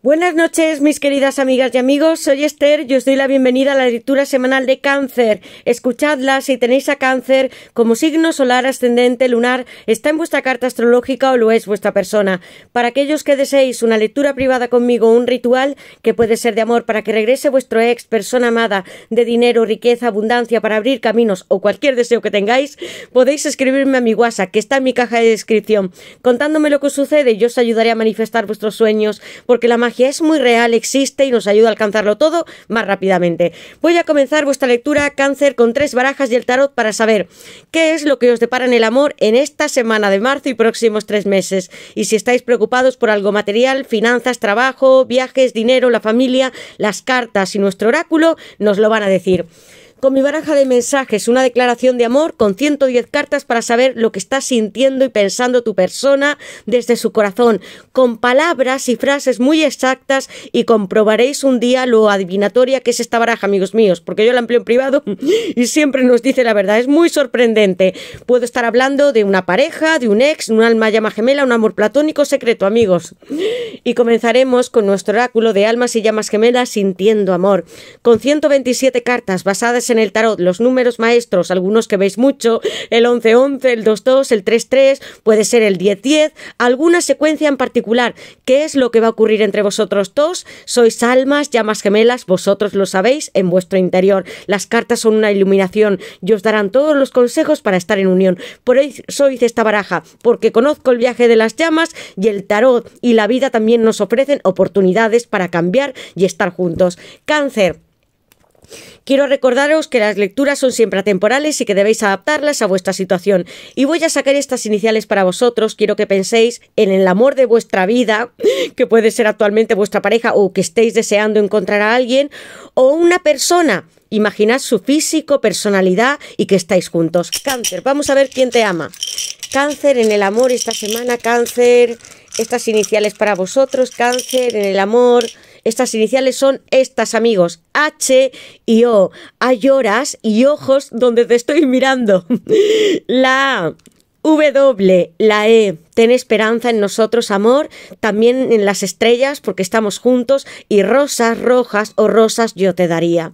Buenas noches, mis queridas amigas y amigos. Soy Esther y os doy la bienvenida a la lectura semanal de Cáncer. Escuchadla si tenéis a Cáncer como signo solar, ascendente, lunar, está en vuestra carta astrológica o lo es vuestra persona. Para aquellos que deseéis una lectura privada conmigo, un ritual que puede ser de amor para que regrese vuestro ex, persona amada, de dinero, riqueza, abundancia, para abrir caminos o cualquier deseo que tengáis, podéis escribirme a mi WhatsApp, que está en mi caja de descripción. Contándome lo que sucede, yo os ayudaré a manifestar vuestros sueños, porque la magia es muy real, existe y nos ayuda a alcanzarlo todo más rápidamente. Voy a comenzar vuestra lectura Cáncer con tres barajas y el tarot para saber qué es lo que os depara en el amor en esta semana de marzo y próximos tres meses. Y si estáis preocupados por algo material, finanzas, trabajo, viajes, dinero, la familia, las cartas y nuestro oráculo nos lo van a decir con mi baraja de mensajes, una declaración de amor con 110 cartas para saber lo que está sintiendo y pensando tu persona desde su corazón, con palabras y frases muy exactas y comprobaréis un día lo adivinatoria que es esta baraja, amigos míos, porque yo la empleo en privado y siempre nos dice la verdad, es muy sorprendente. Puedo estar hablando de una pareja, de un ex, de un alma llama gemela, un amor platónico secreto, amigos. Y comenzaremos con nuestro oráculo de almas y llamas gemelas sintiendo amor, con 127 cartas basadas en el tarot los números maestros, algunos que veis mucho, el 11-11, el 2-2, el 3-3, puede ser el 10-10, alguna secuencia en particular. ¿Qué es lo que va a ocurrir entre vosotros dos? Sois almas, llamas gemelas, vosotros lo sabéis en vuestro interior. Las cartas son una iluminación y os darán todos los consejos para estar en unión. Por eso sois esta baraja, porque conozco el viaje de las llamas y el tarot y la vida también nos ofrecen oportunidades para cambiar y estar juntos. Cáncer. Quiero recordaros que las lecturas son siempre atemporales y que debéis adaptarlas a vuestra situación. Y voy a sacar estas iniciales para vosotros. Quiero que penséis en el amor de vuestra vida, que puede ser actualmente vuestra pareja o que estéis deseando encontrar a alguien, o una persona. Imaginad su físico, personalidad y que estáis juntos. Cáncer, vamos a ver quién te ama. Cáncer en el amor esta semana, cáncer, estas iniciales para vosotros, cáncer en el amor. Estas iniciales son estas, amigos. H y O. Hay horas y ojos donde te estoy mirando. La W, la E, ten esperanza en nosotros, amor, también en las estrellas, porque estamos juntos, y rosas rojas o rosas yo te daría.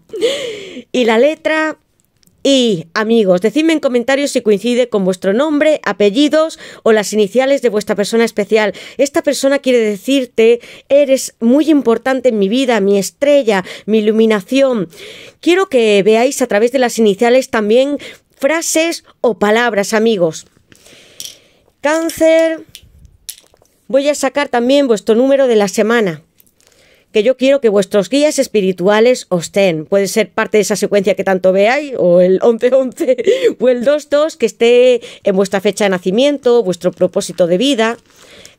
Y la letra y amigos, decidme en comentarios si coincide con vuestro nombre, apellidos o las iniciales de vuestra persona especial. Esta persona quiere decirte, eres muy importante en mi vida, mi estrella, mi iluminación. Quiero que veáis a través de las iniciales también frases o palabras, amigos. Cáncer. Voy a sacar también vuestro número de la semana que yo quiero que vuestros guías espirituales os estén. Puede ser parte de esa secuencia que tanto veáis, o el 1111, -11, o el 22, que esté en vuestra fecha de nacimiento, vuestro propósito de vida.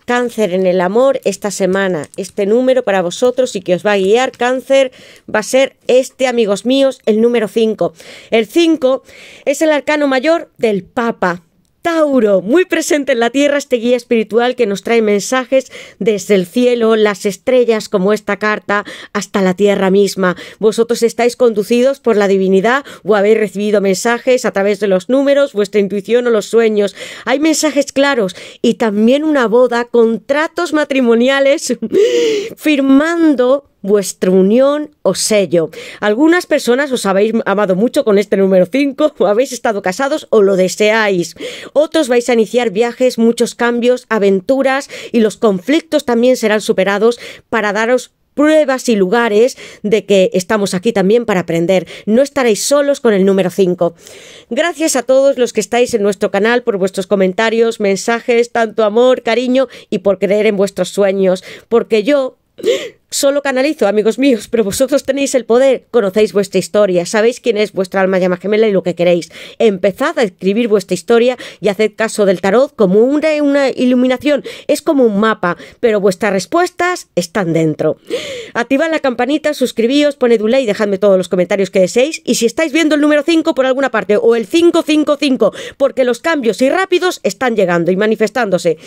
Cáncer en el amor esta semana. Este número para vosotros y que os va a guiar cáncer va a ser este, amigos míos, el número 5. El 5 es el arcano mayor del Papa. Tauro, muy presente en la Tierra, este guía espiritual que nos trae mensajes desde el cielo, las estrellas como esta carta, hasta la Tierra misma. Vosotros estáis conducidos por la divinidad o habéis recibido mensajes a través de los números, vuestra intuición o los sueños. Hay mensajes claros y también una boda, contratos matrimoniales, firmando vuestra unión o sello. Algunas personas os habéis amado mucho con este número 5, habéis estado casados o lo deseáis. Otros vais a iniciar viajes, muchos cambios, aventuras y los conflictos también serán superados para daros pruebas y lugares de que estamos aquí también para aprender. No estaréis solos con el número 5. Gracias a todos los que estáis en nuestro canal por vuestros comentarios, mensajes, tanto amor, cariño y por creer en vuestros sueños, porque yo Solo canalizo, amigos míos, pero vosotros tenéis el poder, conocéis vuestra historia, sabéis quién es vuestra alma llama gemela y lo que queréis. Empezad a escribir vuestra historia y haced caso del tarot como una, una iluminación, es como un mapa, pero vuestras respuestas están dentro. Activad la campanita, suscribíos, poned un like, dejadme todos los comentarios que deseéis y si estáis viendo el número 5 por alguna parte o el 555, porque los cambios y rápidos están llegando y manifestándose.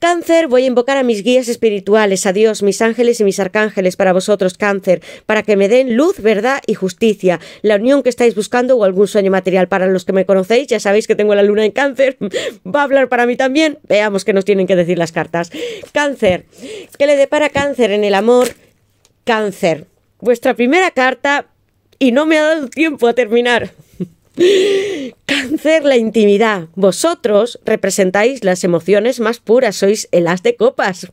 Cáncer, voy a invocar a mis guías espirituales, a Dios, mis ángeles y mis arcángeles para vosotros, cáncer, para que me den luz, verdad y justicia, la unión que estáis buscando o algún sueño material. Para los que me conocéis, ya sabéis que tengo la luna en cáncer, va a hablar para mí también, veamos qué nos tienen que decir las cartas. Cáncer, ¿qué le depara cáncer en el amor? Cáncer. Vuestra primera carta, y no me ha dado tiempo a terminar. Cáncer, la intimidad. Vosotros representáis las emociones más puras, sois el as de copas.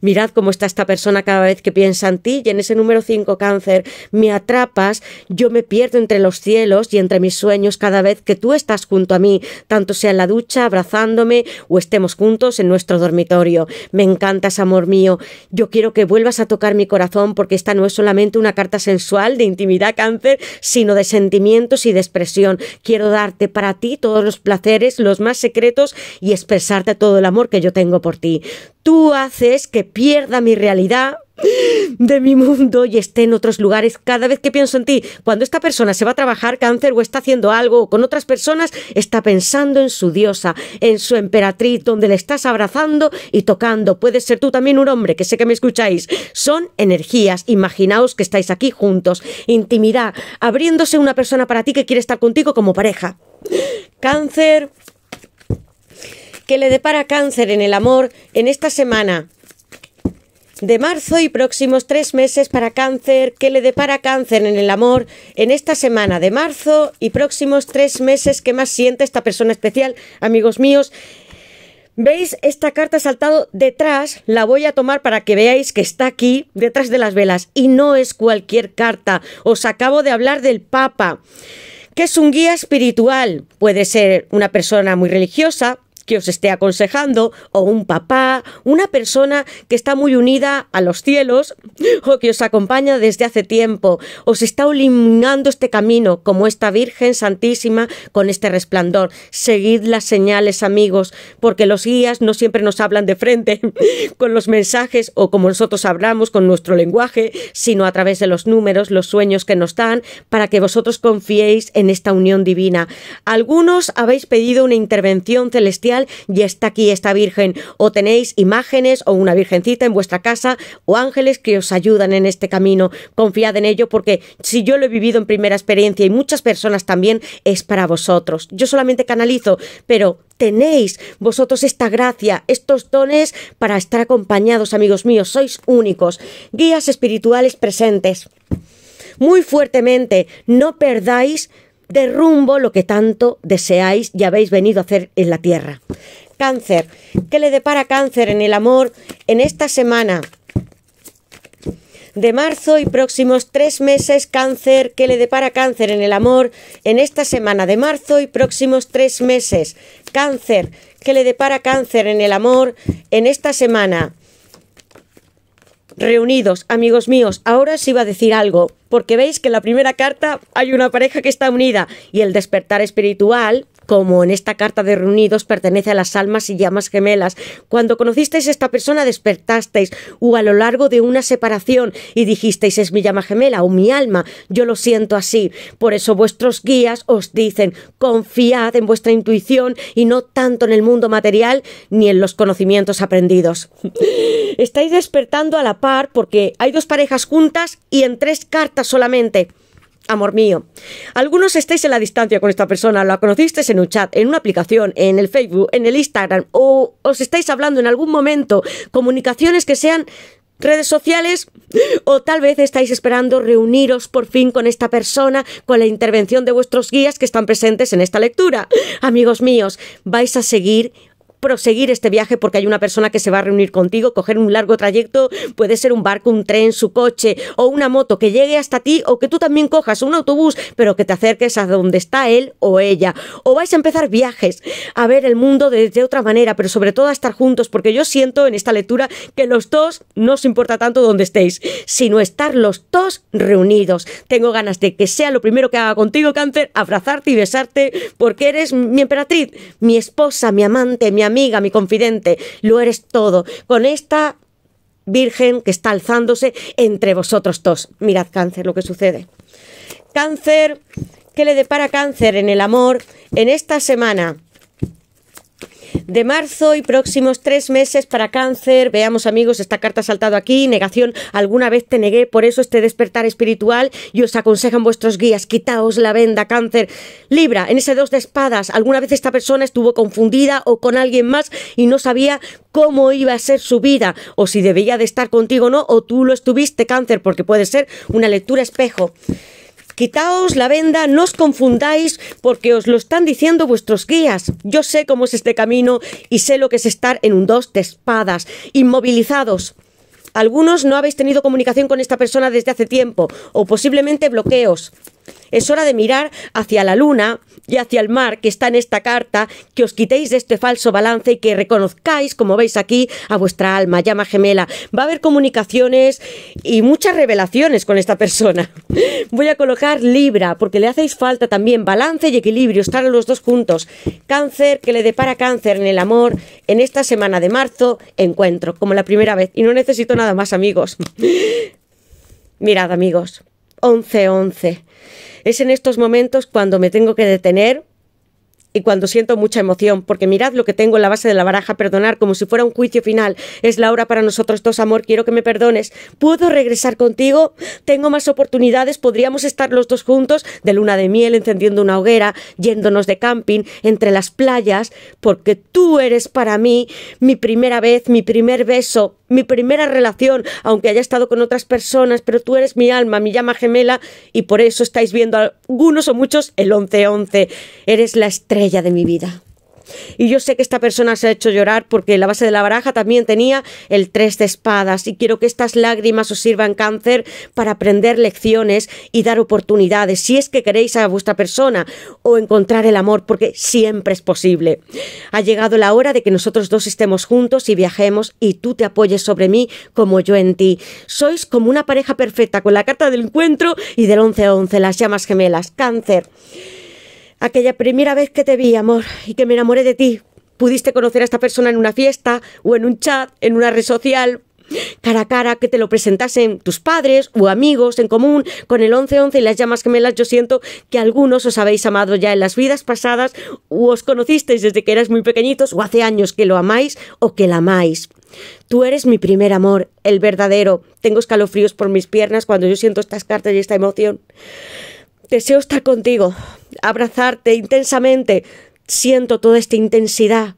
Mirad cómo está esta persona cada vez que piensa en ti y en ese número 5 cáncer me atrapas, yo me pierdo entre los cielos y entre mis sueños cada vez que tú estás junto a mí, tanto sea en la ducha, abrazándome o estemos juntos en nuestro dormitorio. Me encantas, amor mío. Yo quiero que vuelvas a tocar mi corazón porque esta no es solamente una carta sensual de intimidad cáncer, sino de sentimientos y de expresión Quiero darte para ti todos los placeres, los más secretos y expresarte todo el amor que yo tengo por ti. Tú haces que pierda mi realidad de mi mundo y esté en otros lugares cada vez que pienso en ti. Cuando esta persona se va a trabajar cáncer o está haciendo algo con otras personas, está pensando en su diosa, en su emperatriz, donde le estás abrazando y tocando. Puedes ser tú también un hombre, que sé que me escucháis. Son energías. Imaginaos que estáis aquí juntos. Intimidad. Abriéndose una persona para ti que quiere estar contigo como pareja. Cáncer. Que le depara cáncer en el amor en esta semana de marzo y próximos tres meses para cáncer. ¿Qué le depara cáncer en el amor en esta semana de marzo y próximos tres meses? ¿Qué más siente esta persona especial, amigos míos? ¿Veis esta carta saltado detrás? La voy a tomar para que veáis que está aquí, detrás de las velas. Y no es cualquier carta. Os acabo de hablar del Papa, que es un guía espiritual. Puede ser una persona muy religiosa, que os esté aconsejando, o un papá, una persona que está muy unida a los cielos, o que os acompaña desde hace tiempo, os está iluminando este camino, como esta Virgen Santísima, con este resplandor. Seguid las señales, amigos, porque los guías no siempre nos hablan de frente con los mensajes o como nosotros hablamos con nuestro lenguaje, sino a través de los números, los sueños que nos dan, para que vosotros confiéis en esta unión divina. Algunos habéis pedido una intervención celestial y está aquí esta Virgen, o tenéis imágenes o una Virgencita en vuestra casa o ángeles que os ayudan en este camino. Confiad en ello porque si yo lo he vivido en primera experiencia y muchas personas también, es para vosotros. Yo solamente canalizo, pero tenéis vosotros esta gracia, estos dones para estar acompañados, amigos míos, sois únicos, guías espirituales presentes. Muy fuertemente, no perdáis de rumbo lo que tanto deseáis y habéis venido a hacer en la tierra. Cáncer, ¿qué le depara cáncer en el amor en esta semana? De marzo y próximos tres meses, cáncer, ¿qué le depara cáncer en el amor en esta semana? De marzo y próximos tres meses, cáncer, ¿qué le depara cáncer en el amor en esta semana? reunidos, amigos míos, ahora os iba a decir algo, porque veis que en la primera carta hay una pareja que está unida y el despertar espiritual, como en esta carta de reunidos, pertenece a las almas y llamas gemelas. Cuando conocisteis a esta persona despertasteis o a lo largo de una separación y dijisteis es mi llama gemela o mi alma, yo lo siento así. Por eso vuestros guías os dicen confiad en vuestra intuición y no tanto en el mundo material ni en los conocimientos aprendidos. Estáis despertando a la par porque hay dos parejas juntas y en tres cartas solamente. Amor mío, algunos estáis en la distancia con esta persona, la conocisteis en un chat, en una aplicación, en el Facebook, en el Instagram, o os estáis hablando en algún momento, comunicaciones que sean redes sociales o tal vez estáis esperando reuniros por fin con esta persona con la intervención de vuestros guías que están presentes en esta lectura. Amigos míos, vais a seguir proseguir este viaje porque hay una persona que se va a reunir contigo, coger un largo trayecto, puede ser un barco, un tren, su coche o una moto que llegue hasta ti o que tú también cojas un autobús, pero que te acerques a donde está él o ella. O vais a empezar viajes, a ver el mundo de, otra manera, pero sobre todo a estar juntos, porque yo siento en esta lectura que los dos no os importa tanto donde estéis, sino estar los dos reunidos. Tengo ganas de que sea lo primero que haga contigo, cáncer, abrazarte y besarte, porque eres mi emperatriz, mi esposa, mi amante, mi amiga amiga, mi confidente, lo eres todo. Con esta Virgen que está alzándose entre vosotros dos. Mirad cáncer, lo que sucede. Cáncer, ¿qué le depara cáncer en el amor en esta semana? de marzo y próximos tres meses para cáncer. Veamos amigos, esta carta ha saltado aquí, negación, alguna vez te negué, por eso este despertar espiritual y os aconsejan vuestros guías, quitaos la venda, cáncer. Libra, en ese dos de espadas, alguna vez esta persona estuvo confundida o con alguien más y no sabía cómo iba a ser su vida o si debía de estar contigo o no, o tú lo estuviste cáncer, porque puede ser una lectura espejo. Quitaos la venda, no os confundáis porque os lo están diciendo vuestros guías. Yo sé cómo es este camino y sé lo que es estar en un dos de espadas, inmovilizados. Algunos no habéis tenido comunicación con esta persona desde hace tiempo o posiblemente bloqueos. Es hora de mirar hacia la luna y hacia el mar que está en esta carta, que os quitéis de este falso balance y que reconozcáis, como veis aquí, a vuestra alma, llama gemela. Va a haber comunicaciones y muchas revelaciones con esta persona. Voy a colocar Libra, porque le hacéis falta también balance y equilibrio, estar los dos juntos. Cáncer, que le depara cáncer en el amor, en esta semana de marzo, encuentro, como la primera vez. Y no necesito nada más, amigos. Mirad, amigos. 1111. Es en estos momentos cuando me tengo que detener y cuando siento mucha emoción, porque mirad lo que tengo en la base de la baraja, perdonar como si fuera un juicio final. Es la hora para nosotros dos, amor, quiero que me perdones. ¿Puedo regresar contigo? Tengo más oportunidades, podríamos estar los dos juntos de luna de miel, encendiendo una hoguera, yéndonos de camping, entre las playas, porque tú eres para mí mi primera vez, mi primer beso mi primera relación, aunque haya estado con otras personas, pero tú eres mi alma, mi llama gemela, y por eso estáis viendo algunos o muchos el 1111. once. Eres la estrella de mi vida. Y yo sé que esta persona se ha hecho llorar porque la base de la baraja también tenía el tres de espadas y quiero que estas lágrimas os sirvan cáncer para aprender lecciones y dar oportunidades, si es que queréis a vuestra persona o encontrar el amor, porque siempre es posible. Ha llegado la hora de que nosotros dos estemos juntos y viajemos y tú te apoyes sobre mí como yo en ti. Sois como una pareja perfecta con la carta del encuentro y del 11-11, las llamas gemelas, cáncer. Aquella primera vez que te vi, amor, y que me enamoré de ti. Pudiste conocer a esta persona en una fiesta, o en un chat, en una red social, cara a cara, que te lo presentasen tus padres o amigos en común, con el 11-11 y las llamas gemelas, yo siento que algunos os habéis amado ya en las vidas pasadas, o os conocisteis desde que eras muy pequeñitos, o hace años que lo amáis o que la amáis. Tú eres mi primer amor, el verdadero. Tengo escalofríos por mis piernas cuando yo siento estas cartas y esta emoción. Deseo estar contigo, abrazarte intensamente. Siento toda esta intensidad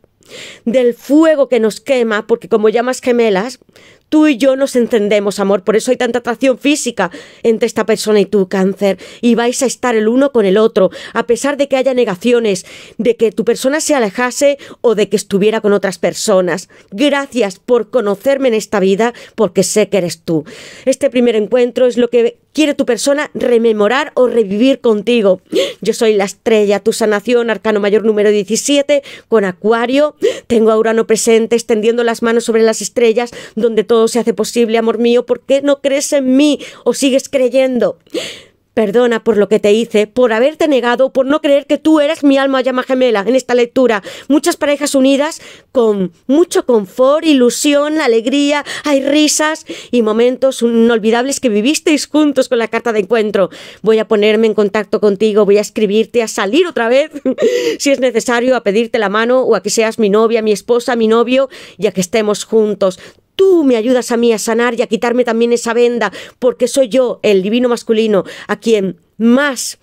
del fuego que nos quema, porque como llamas gemelas, tú y yo nos encendemos, amor. Por eso hay tanta atracción física entre esta persona y tu cáncer. Y vais a estar el uno con el otro, a pesar de que haya negaciones, de que tu persona se alejase o de que estuviera con otras personas. Gracias por conocerme en esta vida, porque sé que eres tú. Este primer encuentro es lo que quiere tu persona rememorar o revivir contigo. Yo soy la estrella, tu sanación, arcano mayor número 17, con Acuario. Tengo a Urano presente, extendiendo las manos sobre las estrellas, donde todo se hace posible, amor mío. ¿Por qué no crees en mí o sigues creyendo? Perdona por lo que te hice, por haberte negado, por no creer que tú eras mi alma llama gemela en esta lectura. Muchas parejas unidas con mucho confort, ilusión, alegría, hay risas y momentos inolvidables que vivisteis juntos con la carta de encuentro. Voy a ponerme en contacto contigo, voy a escribirte, a salir otra vez, si es necesario, a pedirte la mano o a que seas mi novia, mi esposa, mi novio y a que estemos juntos. Tú me ayudas a mí a sanar y a quitarme también esa venda, porque soy yo, el divino masculino, a quien más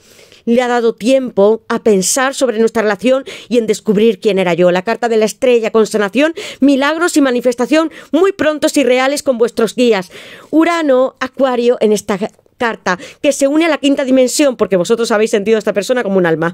le ha dado tiempo a pensar sobre nuestra relación y en descubrir quién era yo. La carta de la estrella con sanación, milagros y manifestación muy prontos y reales con vuestros guías. Urano, Acuario en esta carta que se une a la quinta dimensión, porque vosotros habéis sentido a esta persona como un alma.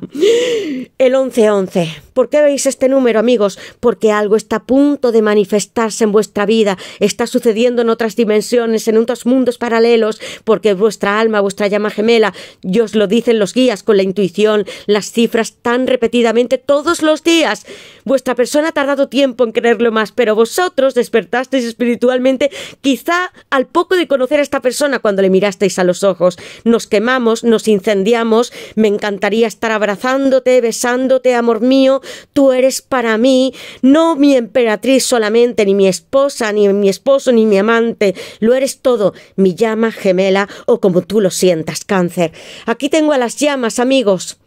El 1111. ¿Por qué veis este número, amigos? Porque algo está a punto de manifestarse en vuestra vida, está sucediendo en otras dimensiones, en otros mundos paralelos, porque vuestra alma, vuestra llama gemela, y os lo dicen los guías con la intuición, las cifras tan repetidamente todos los días. Vuestra persona ha tardado tiempo en creerlo más, pero vosotros despertasteis espiritualmente quizá al poco de conocer a esta persona cuando le mirasteis al los ojos. Nos quemamos, nos incendiamos, me encantaría estar abrazándote, besándote, amor mío, tú eres para mí, no mi emperatriz solamente, ni mi esposa, ni mi esposo, ni mi amante, lo eres todo, mi llama gemela o como tú lo sientas, cáncer. Aquí tengo a las llamas, amigos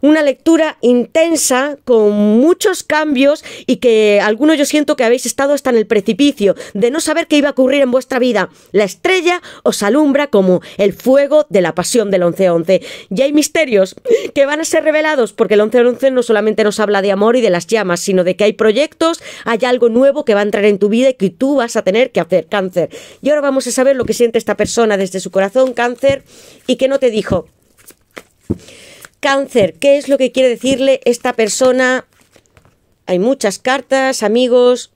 una lectura intensa con muchos cambios y que algunos yo siento que habéis estado hasta en el precipicio de no saber qué iba a ocurrir en vuestra vida. La estrella os alumbra como el fuego de la pasión del 11-11. Y hay misterios que van a ser revelados porque el 11-11 no solamente nos habla de amor y de las llamas, sino de que hay proyectos, hay algo nuevo que va a entrar en tu vida y que tú vas a tener que hacer cáncer. Y ahora vamos a saber lo que siente esta persona desde su corazón, cáncer, y que no te dijo. Cáncer, ¿qué es lo que quiere decirle esta persona? Hay muchas cartas, amigos.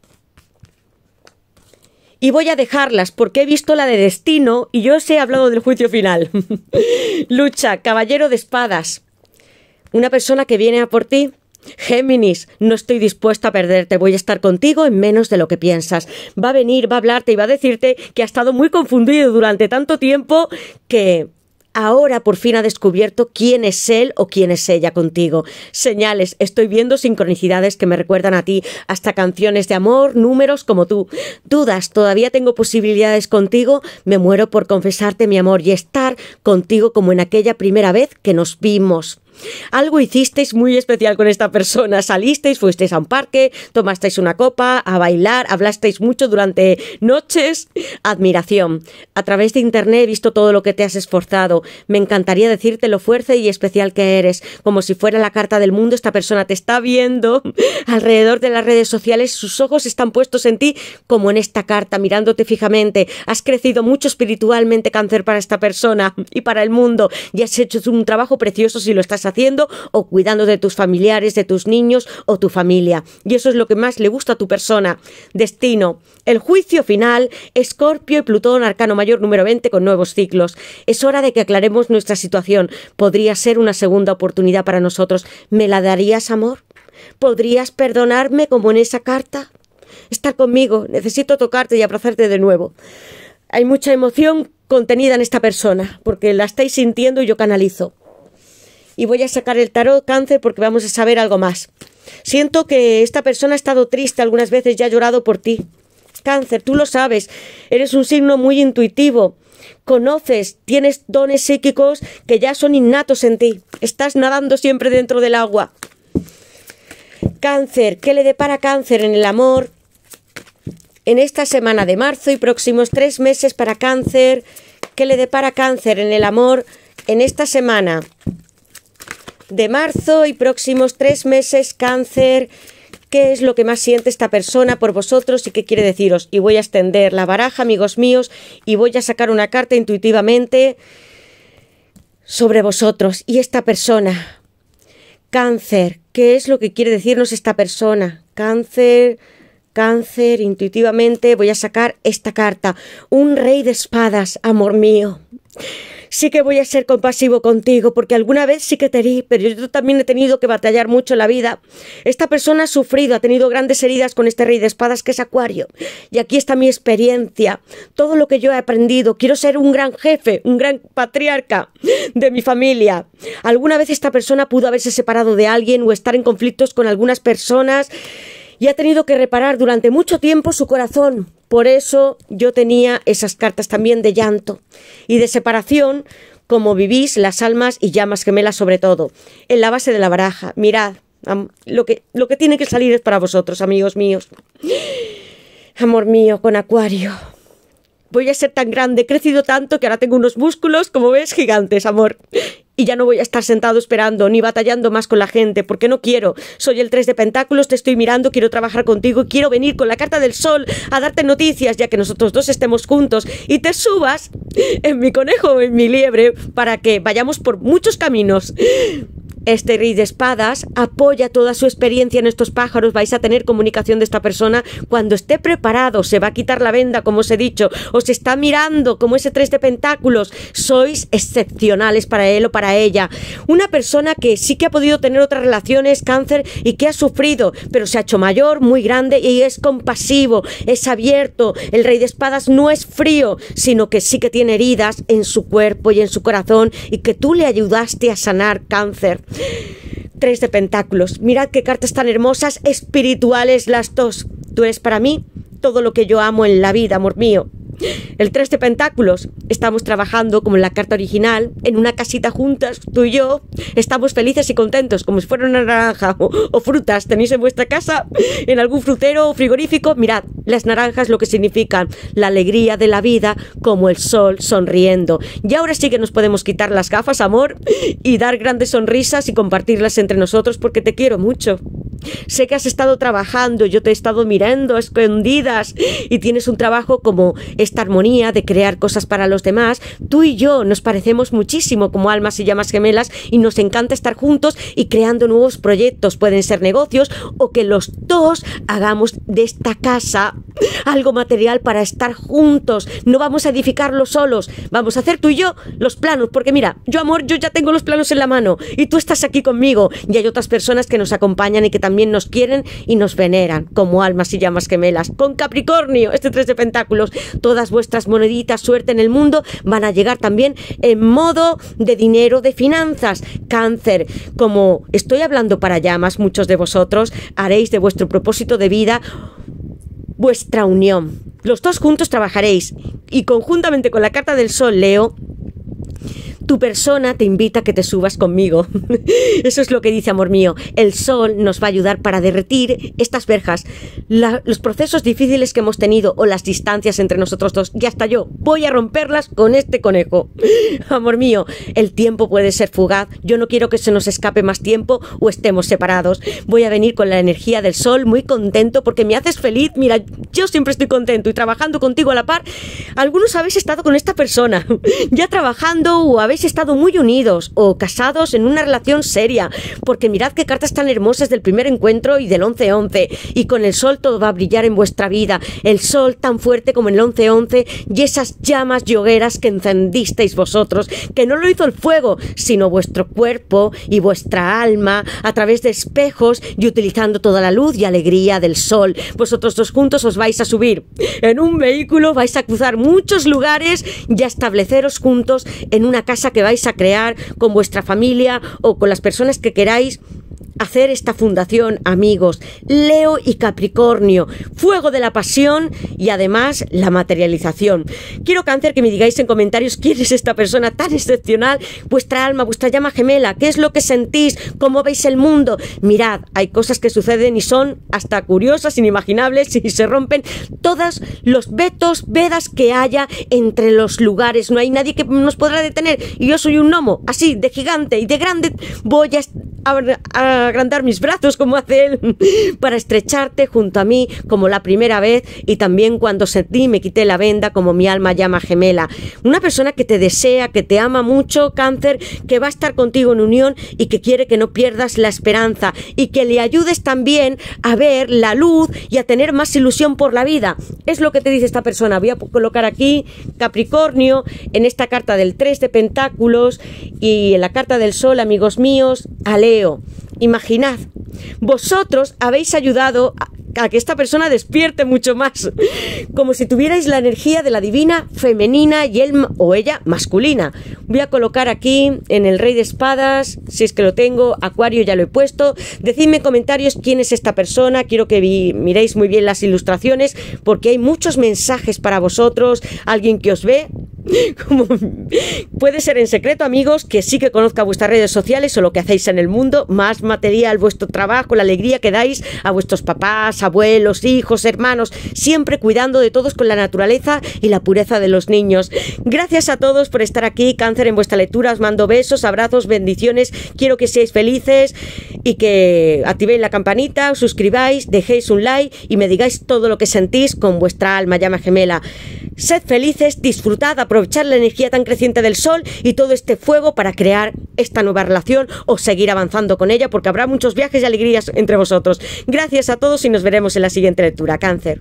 Y voy a dejarlas porque he visto la de destino y yo os he hablado del juicio final. Lucha, caballero de espadas. Una persona que viene a por ti. Géminis, no estoy dispuesta a perderte, voy a estar contigo en menos de lo que piensas. Va a venir, va a hablarte y va a decirte que ha estado muy confundido durante tanto tiempo que ahora por fin ha descubierto quién es él o quién es ella contigo. Señales, estoy viendo sincronicidades que me recuerdan a ti, hasta canciones de amor, números como tú. Dudas, todavía tengo posibilidades contigo, me muero por confesarte mi amor y estar contigo como en aquella primera vez que nos vimos. Algo hicisteis muy especial con esta persona. Salisteis, fuisteis a un parque, tomasteis una copa, a bailar, hablasteis mucho durante noches. Admiración. A través de internet he visto todo lo que te has esforzado. Me encantaría decirte lo fuerte y especial que eres. Como si fuera la carta del mundo, esta persona te está viendo. Alrededor de las redes sociales, sus ojos están puestos en ti como en esta carta, mirándote fijamente. Has crecido mucho espiritualmente, cáncer, para esta persona y para el mundo. Y has hecho un trabajo precioso si lo estás haciendo haciendo o cuidando de tus familiares, de tus niños o tu familia. Y eso es lo que más le gusta a tu persona. Destino. El juicio final, Escorpio y Plutón, arcano mayor número 20 con nuevos ciclos. Es hora de que aclaremos nuestra situación. Podría ser una segunda oportunidad para nosotros. ¿Me la darías, amor? ¿Podrías perdonarme como en esa carta? Estar conmigo, necesito tocarte y abrazarte de nuevo. Hay mucha emoción contenida en esta persona, porque la estáis sintiendo y yo canalizo y voy a sacar el tarot cáncer porque vamos a saber algo más. Siento que esta persona ha estado triste algunas veces y ha llorado por ti. Cáncer, tú lo sabes, eres un signo muy intuitivo, conoces, tienes dones psíquicos que ya son innatos en ti, estás nadando siempre dentro del agua. Cáncer, ¿qué le depara cáncer en el amor? En esta semana de marzo y próximos tres meses para cáncer, ¿qué le depara cáncer en el amor en esta semana? de marzo y próximos tres meses, cáncer. ¿Qué es lo que más siente esta persona por vosotros y qué quiere deciros? Y voy a extender la baraja, amigos míos, y voy a sacar una carta intuitivamente sobre vosotros y esta persona. Cáncer, ¿qué es lo que quiere decirnos esta persona? Cáncer, cáncer, intuitivamente voy a sacar esta carta. Un rey de espadas, amor mío sí que voy a ser compasivo contigo, porque alguna vez sí que te herí, pero yo también he tenido que batallar mucho la vida. Esta persona ha sufrido, ha tenido grandes heridas con este rey de espadas que es Acuario. Y aquí está mi experiencia, todo lo que yo he aprendido. Quiero ser un gran jefe, un gran patriarca de mi familia. Alguna vez esta persona pudo haberse separado de alguien o estar en conflictos con algunas personas y ha tenido que reparar durante mucho tiempo su corazón por eso yo tenía esas cartas también de llanto y de separación, como vivís las almas y llamas gemelas sobre todo, en la base de la baraja. Mirad, lo que, lo que tiene que salir es para vosotros, amigos míos. Amor mío, con acuario. Voy a ser tan grande, he crecido tanto que ahora tengo unos músculos, como ves, gigantes, amor y ya no voy a estar sentado esperando ni batallando más con la gente porque no quiero. Soy el 3 de Pentáculos, te estoy mirando, quiero trabajar contigo, quiero venir con la carta del sol a darte noticias ya que nosotros dos estemos juntos y te subas en mi conejo o en mi liebre para que vayamos por muchos caminos este rey de espadas apoya toda su experiencia en estos pájaros, vais a tener comunicación de esta persona cuando esté preparado, se va a quitar la venda, como os he dicho, os está mirando como ese tres de pentáculos, sois excepcionales para él o para ella. Una persona que sí que ha podido tener otras relaciones, cáncer y que ha sufrido, pero se ha hecho mayor, muy grande y es compasivo, es abierto. El rey de espadas no es frío, sino que sí que tiene heridas en su cuerpo y en su corazón y que tú le ayudaste a sanar cáncer. Tres de pentáculos. Mirad qué cartas tan hermosas, espirituales las dos. Tú eres para mí todo lo que yo amo en la vida, amor mío. El 3 de Pentáculos, estamos trabajando como en la carta original, en una casita juntas, tú y yo, estamos felices y contentos, como si fuera una naranja o, frutas, tenéis en vuestra casa, en algún frutero o frigorífico, mirad, las naranjas lo que significan, la alegría de la vida, como el sol sonriendo. Y ahora sí que nos podemos quitar las gafas, amor, y dar grandes sonrisas y compartirlas entre nosotros porque te quiero mucho sé que has estado trabajando, yo te he estado mirando escondidas y tienes un trabajo como esta armonía de crear cosas para los demás. Tú y yo nos parecemos muchísimo como almas y llamas gemelas y nos encanta estar juntos y creando nuevos proyectos, pueden ser negocios o que los dos hagamos de esta casa algo material para estar juntos. No vamos a edificarlo solos, vamos a hacer tú y yo los planos, porque mira, yo amor, yo ya tengo los planos en la mano y tú estás aquí conmigo y hay otras personas que nos acompañan y que también también nos quieren y nos veneran como almas y llamas gemelas. Con Capricornio, este 3 de Pentáculos, todas vuestras moneditas, suerte en el mundo, van a llegar también en modo de dinero, de finanzas. Cáncer, como estoy hablando para llamas, muchos de vosotros haréis de vuestro propósito de vida vuestra unión. Los dos juntos trabajaréis y conjuntamente con la carta del Sol, Leo, tu persona te invita a que te subas conmigo. Eso es lo que dice, amor mío. El sol nos va a ayudar para derretir estas verjas. los procesos difíciles que hemos tenido o las distancias entre nosotros dos, ya está yo. Voy a romperlas con este conejo. Amor mío, el tiempo puede ser fugaz. Yo no quiero que se nos escape más tiempo o estemos separados. Voy a venir con la energía del sol muy contento porque me haces feliz. Mira, yo siempre estoy contento y trabajando contigo a la par. Algunos habéis estado con esta persona, ya trabajando o habéis estado muy unidos o casados en una relación seria, porque mirad qué cartas tan hermosas del primer encuentro y del 11-11, y con el sol todo va a brillar en vuestra vida, el sol tan fuerte como en el 11-11 y esas llamas yogueras que encendisteis vosotros, que no lo hizo el fuego, sino vuestro cuerpo y vuestra alma a través de espejos y utilizando toda la luz y alegría del sol. Vosotros dos juntos os vais a subir en un vehículo, vais a cruzar muchos lugares y a estableceros juntos en una casa que vais a crear con vuestra familia o con las personas que queráis hacer esta fundación, amigos. Leo y Capricornio, fuego de la pasión y además la materialización. Quiero cáncer que me digáis en comentarios quién es esta persona tan excepcional, vuestra alma, vuestra llama gemela, qué es lo que sentís, cómo veis el mundo. Mirad, hay cosas que suceden y son hasta curiosas, inimaginables y se rompen todos los vetos, vedas que haya entre los lugares. No hay nadie que nos podrá detener y yo soy un gnomo, así, de gigante y de grande voy a agrandar mis brazos como hace él, para estrecharte junto a mí como la primera vez y también cuando sentí me quité la venda como mi alma llama gemela. Una persona que te desea, que te ama mucho, cáncer, que va a estar contigo en unión y que quiere que no pierdas la esperanza y que le ayudes también a ver la luz y a tener más ilusión por la vida. Es lo que te dice esta persona. Voy a colocar aquí Capricornio en esta carta del 3 de Pentáculos y en la carta del Sol, amigos míos, a Leo. Imaginad, vosotros habéis ayudado a que esta persona despierte mucho más, como si tuvierais la energía de la divina femenina y él o ella masculina. Voy a colocar aquí en el rey de espadas, si es que lo tengo, acuario ya lo he puesto. Decidme en comentarios quién es esta persona, quiero que miréis muy bien las ilustraciones porque hay muchos mensajes para vosotros, alguien que os ve, Como, puede ser en secreto, amigos, que sí que conozca vuestras redes sociales o lo que hacéis en el mundo, más material, vuestro trabajo, la alegría que dais a vuestros papás, abuelos, hijos, hermanos, siempre cuidando de todos con la naturaleza y la pureza de los niños. Gracias a todos por estar aquí, cáncer en vuestra lectura, os mando besos, abrazos, bendiciones, quiero que seáis felices y que activéis la campanita, os suscribáis, dejéis un like y me digáis todo lo que sentís con vuestra alma llama gemela. Sed felices, disfrutad, aprovechar la energía tan creciente del sol y todo este fuego para crear esta nueva relación o seguir avanzando con ella porque habrá muchos viajes y alegrías entre vosotros. Gracias a todos y nos veremos en la siguiente lectura. Cáncer.